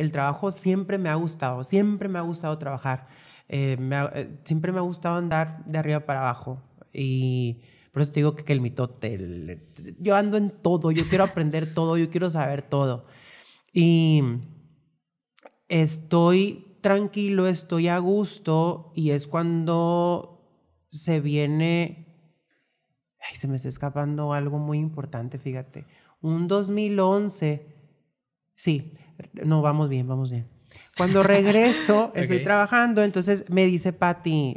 el trabajo siempre me ha gustado, siempre me ha gustado trabajar, eh, eh, siempre me ha gustado andar de arriba para abajo y por eso te digo que, el mitote, yo ando en todo, yo quiero aprender todo, yo quiero saber todo y estoy tranquilo, estoy a gusto y es cuando se viene, ay, se me está escapando algo muy importante, fíjate, un 2011, sí, no, vamos bien, vamos bien. Cuando regreso, estoy trabajando, entonces me dice Patti,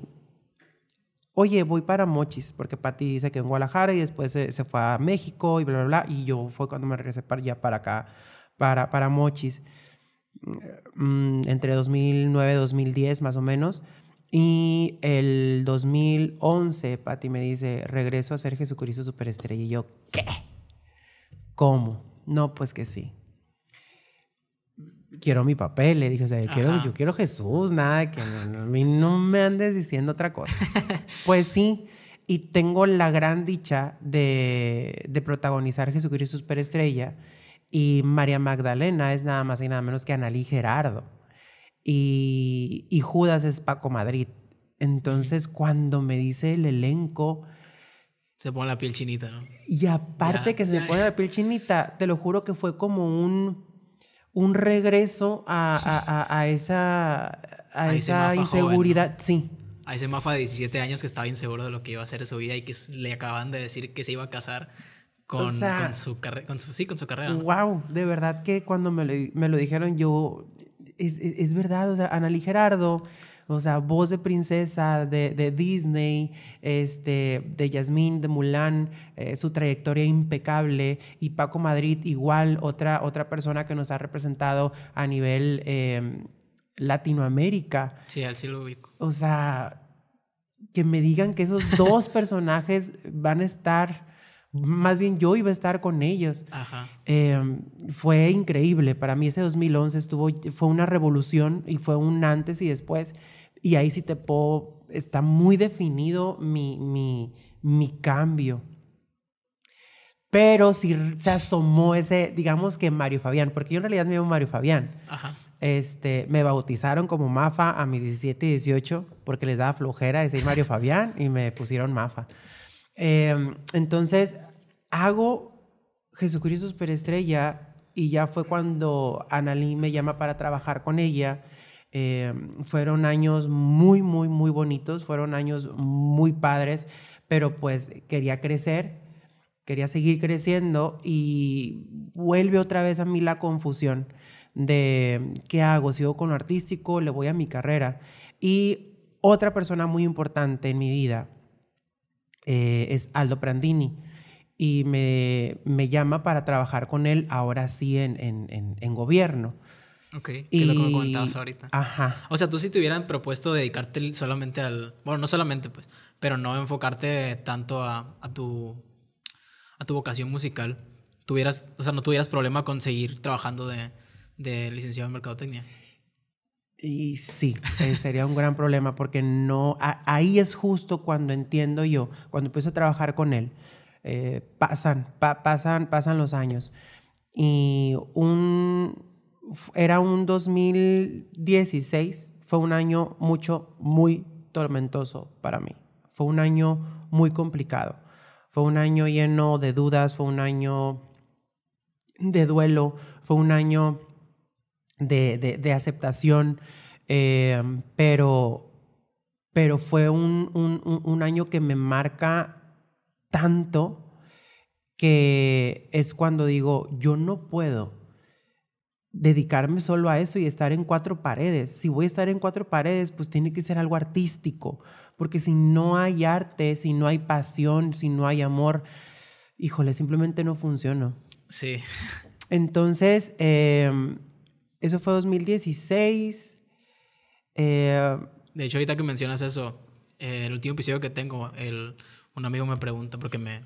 oye, voy para Mochis, porque Pati dice que en Guadalajara y después se, fue a México y bla, bla, bla. Y yo fue cuando me regresé para, ya para acá, para, para Mochis, mm, entre 2009 2010 más o menos. Y el 2011, Pati me dice, regreso a ser Jesucristo Superestrella. Y yo, ¿qué? ¿Cómo? No, pues que sí quiero mi papel, le dije, o sea, yo quiero, Jesús, nada, que no, no, me andes diciendo otra cosa. pues sí, y tengo la gran dicha de, protagonizar Jesucristo Superestrella y María Magdalena es nada más y nada menos que Analí Gerardo y, Judas es Paco Madrid. Entonces, cuando me dice el elenco, se pone la piel chinita, ¿no? Y aparte que se pone la piel chinita, te lo juro que fue como un un regreso a, esa, a esa inseguridad. Sí. A ese mafa de 17 años que estaba inseguro de lo que iba a hacer en su vida y que le acaban de decir que se iba a casar con, con su, con su, sí, con su carrera. ¡Wow! De verdad que cuando me lo, dijeron, yo. Es, verdad, o sea, Gerardo o sea, voz de princesa de, Disney, este, de Yasmín, de Mulan, eh, su trayectoria impecable, y Paco Madrid igual, otra, otra persona que nos ha representado a nivel em, Latinoamérica. Sí, así lo ubico. O sea, que me digan que esos dos personajes van a estar más bien yo iba a estar con ellos. Ajá. Em, fue increíble. Para mí ese 2011 estuvo, fue una revolución y fue un antes y después. Y ahí sí te puedo, está muy definido mi, mi, mi cambio. Pero sí se asomó ese, digamos que Mario Fabián, porque yo en realidad me llamo Mario Fabián. Este, me bautizaron como Mafa a mis 17 y 18 porque les daba flojera decir Mario Fabián y me pusieron Mafa. Em, entonces, hago Jesucristo Superestrella y ya fue cuando Analí me llama para trabajar con ella eh, fueron años muy, muy, muy bonitos, fueron años muy padres, pero pues quería crecer, quería seguir creciendo y vuelve otra vez a mí la confusión de qué hago, sigo con artístico, le voy a mi carrera. Y otra persona muy importante en mi vida eh, es Aldo Prandini y me, llama para trabajar con él ahora sí en gobierno. Ok, y... lo que me comentabas ahorita. Ajá. O sea, tú si te hubieran propuesto dedicarte solamente al... Bueno, no solamente, pues, pero no enfocarte tanto a, tu, a tu vocación musical, tuvieras, o sea, no tuvieras problema con seguir trabajando de, licenciado en mercadotecnia. Y sí, eh, sería un gran problema porque no, ahí es justo cuando entiendo yo, cuando empiezo a trabajar con él, eh, pasan, pasan, pasan los años. Y un, era un 2016, fue un año mucho, muy tormentoso para mí. Fue un año muy complicado. Fue un año lleno de dudas, fue un año de duelo, fue un año de, aceptación, eh, pero, pero fue un año que me marca tanto que es cuando digo, yo no puedo dedicarme solo a eso y estar en cuatro paredes. Si voy a estar en cuatro paredes, pues tiene que ser algo artístico, porque si no hay arte, si no hay pasión, si no hay amor, híjole, simplemente no funciona. Sí. Entonces, em, eso fue 2016. Eh, de hecho, ahorita que mencionas eso, eh, el último episodio que tengo, un amigo me pregunta, porque me,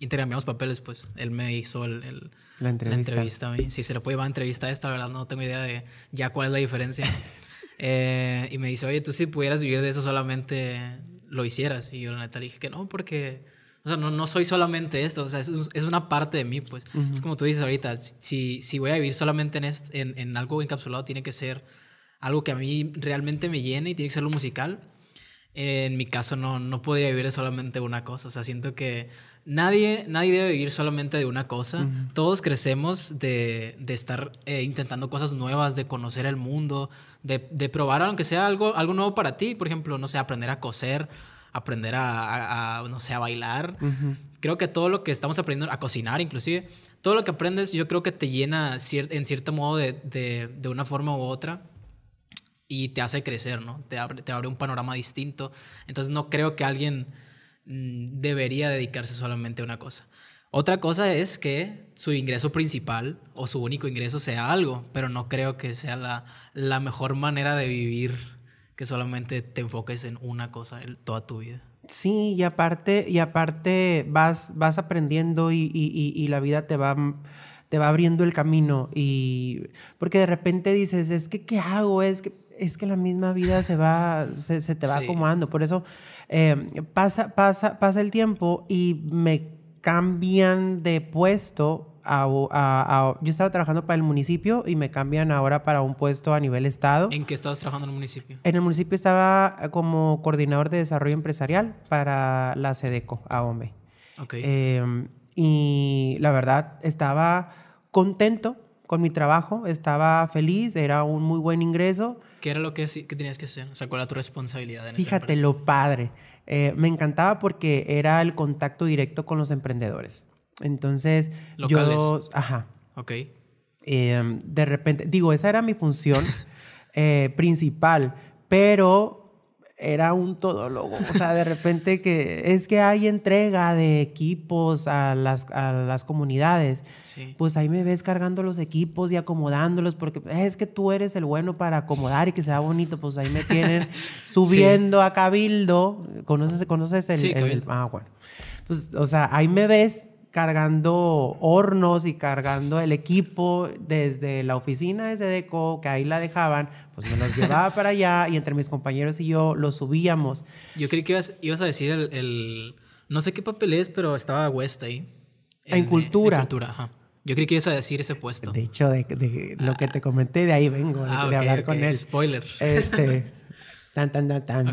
intercambiamos papeles, pues. Él me hizo el, la, entrevista. Si se le puede llamar entrevista a esta, la verdad no tengo idea de ya cuál es la diferencia. Eh, y me dice, oye, tú si pudieras vivir de eso solamente lo hicieras. Y yo la neta le dije que no, porque... O sea, no, no soy solamente esto, o sea, es, es una parte de mí, pues. Es como tú dices ahorita, si, si voy a vivir solamente en, en, algo encapsulado, tiene que ser algo que a mí realmente me llene y tiene que ser lo musical. En mi caso no, no podía vivir solamente una cosa. O sea, siento que nadie, nadie debe vivir solamente de una cosa. Todos crecemos de, estar eh, intentando cosas nuevas, de conocer el mundo, de, probar aunque sea algo, algo nuevo para ti. Por ejemplo, no sé, aprender a coser, aprender a, no sé, a bailar. Creo que todo lo que estamos aprendiendo, a cocinar inclusive, todo lo que aprendes yo creo que te llena en cierto modo de, una forma u otra y te hace crecer, ¿no? te abre un panorama distinto. Entonces no creo que alguien Mm, debería dedicarse solamente a una cosa. Otra cosa es que su ingreso principal o su único ingreso sea algo, pero no creo que sea la, mejor manera de vivir que solamente te enfoques en una cosa toda tu vida. Sí, y aparte, y aparte vas, vas aprendiendo y, y, y, la vida te va, te va abriendo el camino. Y porque de repente dices, es que, ¿qué hago? Es que es que la misma vida se va, se, te va acomodando. Por eso eh, pasa, pasa, pasa el tiempo y me cambian de puesto yo estaba trabajando para el municipio y me cambian ahora para un puesto a nivel estado. ¿En qué estabas trabajando en el municipio? En el municipio estaba como coordinador de desarrollo empresarial para la SEDECO, AOME. Ok. Eh, y la verdad, estaba contento con mi trabajo, estaba feliz, era un muy buen ingreso. ¿Qué era lo que, que tenías que hacer? O sea, ¿cuál era tu responsabilidad en Fíjate lo padre. Eh, me encantaba porque era el contacto directo con los emprendedores. Entonces, yo... Ajá. Ok. Em, de repente, digo, esa era mi función eh, principal, pero era un todólogo. O sea, de repente que es que hay entrega de equipos a las, a las comunidades. Pues ahí me ves cargando los equipos y acomodándolos porque eh, es que tú eres el bueno para acomodar y que sea bonito. Pues ahí me tienen subiendo a Cabildo. ¿Conoces, conoces el, el, Ah, bueno. Pues, o sea, ahí me ves cargando hornos y cargando el equipo desde la oficina de Sedeco, que ahí la dejaban, pues me los llevaba para allá y entre mis compañeros y yo los subíamos. Yo creí que ibas, a decir el, no sé qué papel es, pero estaba West ahí. En, cultura. Yo creí que ibas a decir ese puesto. De hecho, de, lo que te comenté, de ahí vengo, de, ah, hablar con él. Spoiler. Este, tan, tan, tan, tan.